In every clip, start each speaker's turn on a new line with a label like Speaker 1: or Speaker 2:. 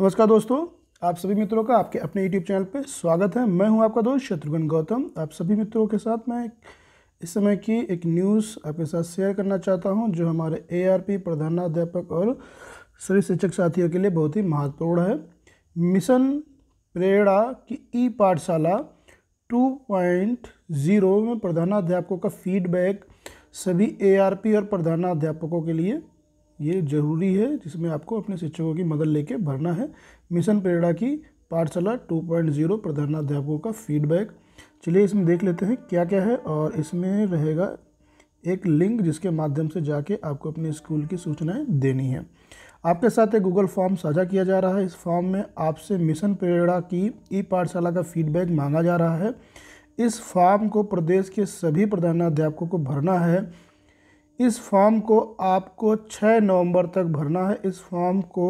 Speaker 1: नमस्कार दोस्तों आप सभी मित्रों का आपके अपने यूट्यूब चैनल पर स्वागत है मैं हूं आपका दोस्त शत्रुघ्न गौतम आप सभी मित्रों के साथ मैं इस समय की एक न्यूज़ आपके साथ शेयर करना चाहता हूं जो हमारे एआरपी प्रधानाध्यापक और सभी शिक्षक साथियों के लिए बहुत ही महत्वपूर्ण है मिशन प्रेरणा की ई पाठशाला 2.0 में प्रधानाध्यापकों का फीडबैक सभी ए और प्रधानाध्यापकों के लिए ये जरूरी है जिसमें आपको अपने शिक्षकों की मदद लेके भरना है मिशन प्रेरणा की पाठशाला 2.0 प्रधानाध्यापकों का फीडबैक चलिए इसमें देख लेते हैं क्या क्या है और इसमें रहेगा एक लिंक जिसके माध्यम से जाके आपको अपने स्कूल की सूचनाएं देनी है आपके साथ एक गूगल फॉर्म साझा किया जा रहा है इस फॉर्म में आपसे मिशन प्रेरणा की ई पाठशाला का फीडबैक मांगा जा रहा है इस फॉर्म को प्रदेश के सभी प्रधानाध्यापकों को भरना है इस फॉर्म को आपको 6 नवंबर तक भरना है इस फॉर्म को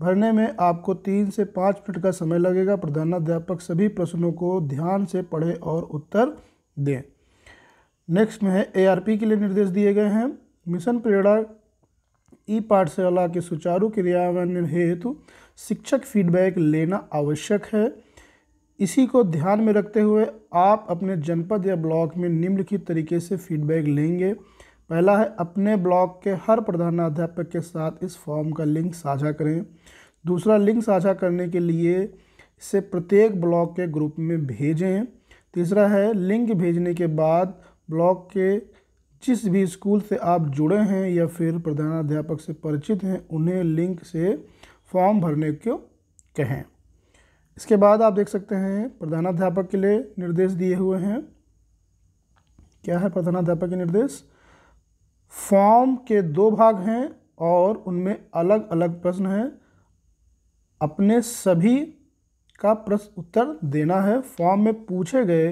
Speaker 1: भरने में आपको तीन से पाँच मिनट का समय लगेगा प्रधानाध्यापक सभी प्रश्नों को ध्यान से पढ़ें और उत्तर दें नेक्स्ट में है एआरपी के लिए निर्देश दिए गए हैं मिशन प्रेरणा ई पाठशाला के सुचारू क्रियान्वयन हेतु शिक्षक फीडबैक लेना आवश्यक है इसी को ध्यान में रखते हुए आप अपने जनपद या ब्लॉक में निम्नलिखित तरीके से फीडबैक लेंगे पहला है अपने ब्लॉक के हर प्रधानाध्यापक के साथ इस फॉर्म का लिंक साझा करें दूसरा लिंक साझा करने के लिए इसे प्रत्येक ब्लॉक के ग्रुप में भेजें तीसरा है लिंक भेजने के बाद ब्लॉक के जिस भी स्कूल से आप जुड़े हैं या फिर प्रधानाध्यापक से परिचित हैं उन्हें लिंक से फॉर्म भरने को कहें इसके बाद आप देख सकते हैं प्रधानाध्यापक के लिए निर्देश दिए हुए हैं क्या है प्रधानाध्यापक के निर्देश फॉर्म के दो भाग हैं और उनमें अलग अलग प्रश्न हैं अपने सभी का प्रश्न उत्तर देना है फॉर्म में पूछे गए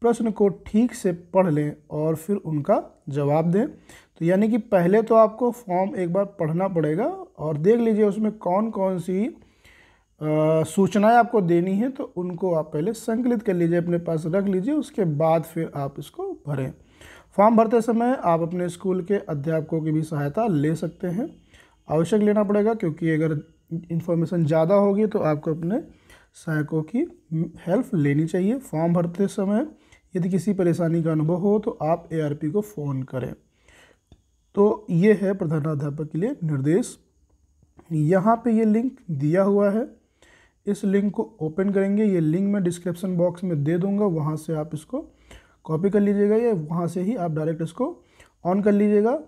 Speaker 1: प्रश्न को ठीक से पढ़ लें और फिर उनका जवाब दें तो यानी कि पहले तो आपको फॉर्म एक बार पढ़ना पड़ेगा और देख लीजिए उसमें कौन कौन सी सूचनाएं आपको देनी है तो उनको आप पहले संकलित कर लीजिए अपने पास रख लीजिए उसके बाद फिर आप इसको भरें फॉर्म भरते समय आप अपने स्कूल के अध्यापकों की भी सहायता ले सकते हैं आवश्यक लेना पड़ेगा क्योंकि अगर इन्फॉर्मेशन ज़्यादा होगी तो आपको अपने सहायकों की हेल्प लेनी चाहिए फॉर्म भरते समय यदि किसी परेशानी का अनुभव हो तो आप एआरपी को फ़ोन करें तो ये है प्रधानाध्यापक के लिए निर्देश यहाँ पे ये लिंक दिया हुआ है इस लिंक को ओपन करेंगे ये लिंक मैं डिस्क्रिप्शन बॉक्स में दे दूँगा वहाँ से आप इसको कॉपी कर लीजिएगा या वहाँ से ही आप डायरेक्ट इसको ऑन कर लीजिएगा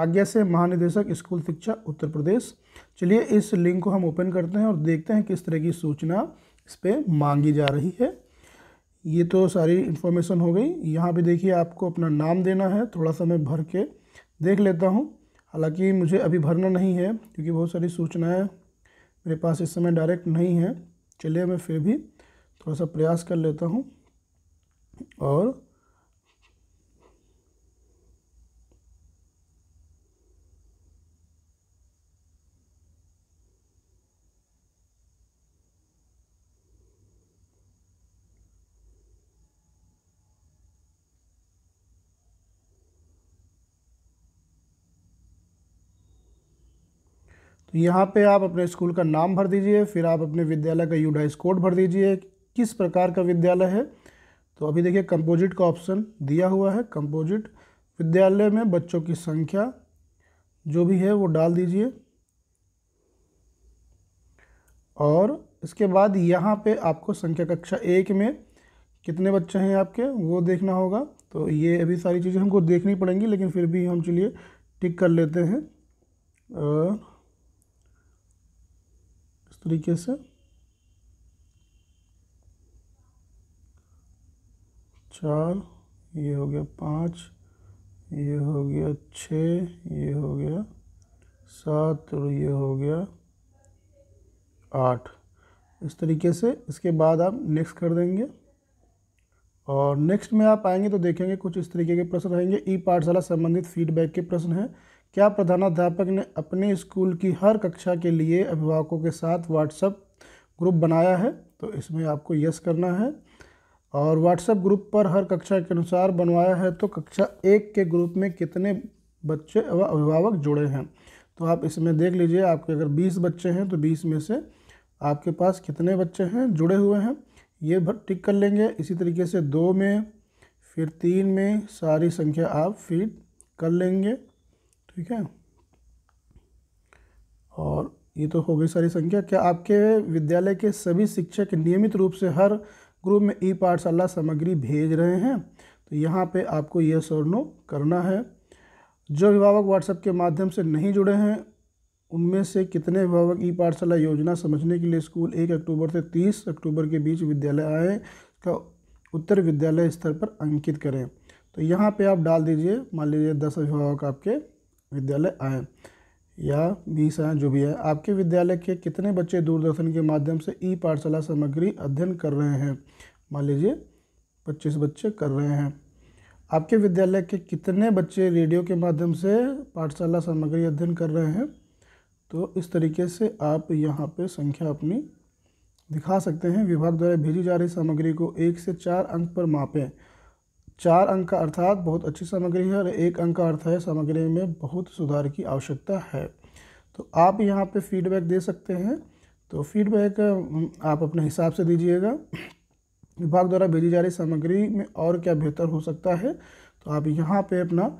Speaker 1: आज्ञा से महानिदेशक स्कूल शिक्षा उत्तर प्रदेश चलिए इस लिंक को हम ओपन करते हैं और देखते हैं किस तरह की सूचना इस पर मांगी जा रही है ये तो सारी इन्फॉर्मेशन हो गई यहाँ पे देखिए आपको अपना नाम देना है थोड़ा सा मैं भर के देख लेता हूँ हालांकि मुझे अभी भरना नहीं है क्योंकि बहुत सारी सूचनाएँ मेरे पास इस समय डायरेक्ट नहीं है चलिए मैं फिर भी थोड़ा सा प्रयास कर लेता हूँ और तो यहाँ पे आप अपने स्कूल का नाम भर दीजिए फिर आप अपने विद्यालय का यूडाइस कोड भर दीजिए किस प्रकार का विद्यालय है तो अभी देखिए कंपोजिट का ऑप्शन दिया हुआ है कंपोजिट विद्यालय में बच्चों की संख्या जो भी है वो डाल दीजिए और इसके बाद यहाँ पे आपको संख्या कक्षा एक में कितने बच्चे हैं आपके वो देखना होगा तो ये अभी सारी चीज़ें हमको देखनी पड़ेंगी लेकिन फिर भी हम चलिए टिक कर लेते हैं तरीके से चार ये हो गया पाँच ये हो गया छ ये हो गया सात और ये हो गया आठ इस तरीके से इसके बाद आप नेक्स्ट कर देंगे और नेक्स्ट में आप आएंगे तो देखेंगे कुछ इस तरीके के प्रश्न रहेंगे ई वाला संबंधित फीडबैक के प्रश्न हैं क्या प्रधानाध्यापक ने अपने स्कूल की हर कक्षा के लिए अभिभावकों के साथ व्हाट्सएप ग्रुप बनाया है तो इसमें आपको यस करना है और व्हाट्सएप ग्रुप पर हर कक्षा के अनुसार बनवाया है तो कक्षा एक के ग्रुप में कितने बच्चे व अभिभावक जुड़े हैं तो आप इसमें देख लीजिए आपके अगर 20 बच्चे हैं तो 20 में से आपके पास कितने बच्चे हैं जुड़े हुए हैं ये टिक कर लेंगे इसी तरीके से दो में फिर तीन में सारी संख्या आप फीड कर लेंगे ठीक है और ये तो हो गई सारी संख्या क्या आपके विद्यालय के सभी शिक्षक नियमित रूप से हर ग्रुप में ई पाठशाला सामग्री भेज रहे हैं तो यहाँ पे आपको यह और नो करना है जो अभिभावक व्हाट्सएप के माध्यम से नहीं जुड़े हैं उनमें से कितने अभिभावक ई पाठशाला योजना समझने के लिए स्कूल एक अक्टूबर से तीस अक्टूबर के बीच विद्यालय आए का उत्तर विद्यालय स्तर पर अंकित करें तो यहाँ पे आप डाल दीजिए मान लीजिए दस अभिभावक आपके विद्यालय आए या बीस आए जो भी है आपके विद्यालय के कितने बच्चे दूरदर्शन के माध्यम से ई पाठशाला सामग्री अध्ययन कर रहे हैं मान लीजिए पच्चीस बच्चे कर रहे हैं आपके विद्यालय के कितने बच्चे रेडियो के माध्यम से पाठशाला सामग्री अध्ययन कर रहे हैं तो इस तरीके से आप यहाँ पे संख्या अपनी दिखा सकते हैं विभाग द्वारा भेजी जा रही सामग्री को एक से चार अंक पर मापें चार अंक का अर्थात बहुत अच्छी सामग्री है और एक अंक का अर्थ है सामग्री में बहुत सुधार की आवश्यकता है तो आप यहाँ पे फीडबैक दे सकते हैं तो फीडबैक आप अपने हिसाब से दीजिएगा विभाग द्वारा भेजी जा रही सामग्री में और क्या बेहतर हो सकता है तो आप यहाँ पे अपना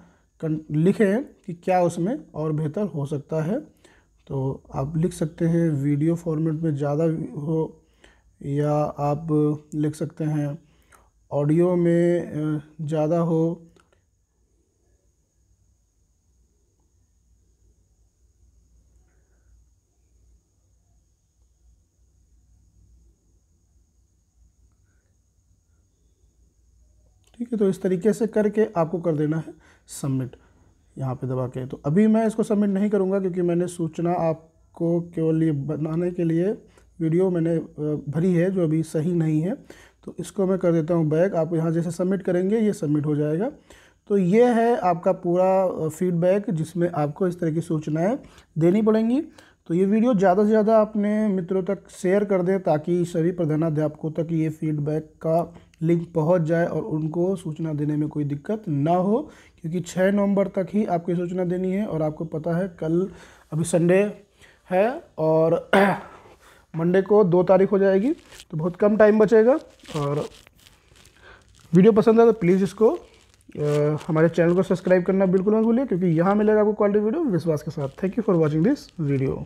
Speaker 1: लिखें कि क्या उसमें और बेहतर हो सकता है तो आप लिख सकते हैं वीडियो फॉर्मेट में ज़्यादा हो या आप लिख सकते हैं ऑडियो में ज़्यादा हो ठीक है तो इस तरीके से करके आपको कर देना है सबमिट यहाँ पे दबा के तो अभी मैं इसको सबमिट नहीं करूँगा क्योंकि मैंने सूचना आपको केवल ये बनाने के लिए वीडियो मैंने भरी है जो अभी सही नहीं है तो इसको मैं कर देता हूँ बैक आप यहाँ जैसे सबमिट करेंगे ये सबमिट हो जाएगा तो ये है आपका पूरा फीडबैक जिसमें आपको इस तरह की सूचनाएँ देनी पड़ेंगी तो ये वीडियो ज़्यादा से ज़्यादा अपने मित्रों तक शेयर कर दें ताकि सभी प्रधानाध्यापकों तक ये फीडबैक का लिंक पहुंच जाए और उनको सूचना देने में कोई दिक्कत ना हो क्योंकि 6 नवंबर तक ही आपको सूचना देनी है और आपको पता है कल अभी संडे है और मंडे को दो तारीख हो जाएगी तो बहुत कम टाइम बचेगा और वीडियो पसंद आए तो प्लीज़ इसको आ, हमारे चैनल को सब्सक्राइब करना बिल्कुल मत भूलिए क्योंकि यहाँ मिलेगा आपको क्वालिटी वीडियो विश्वास के साथ thank you for watching this video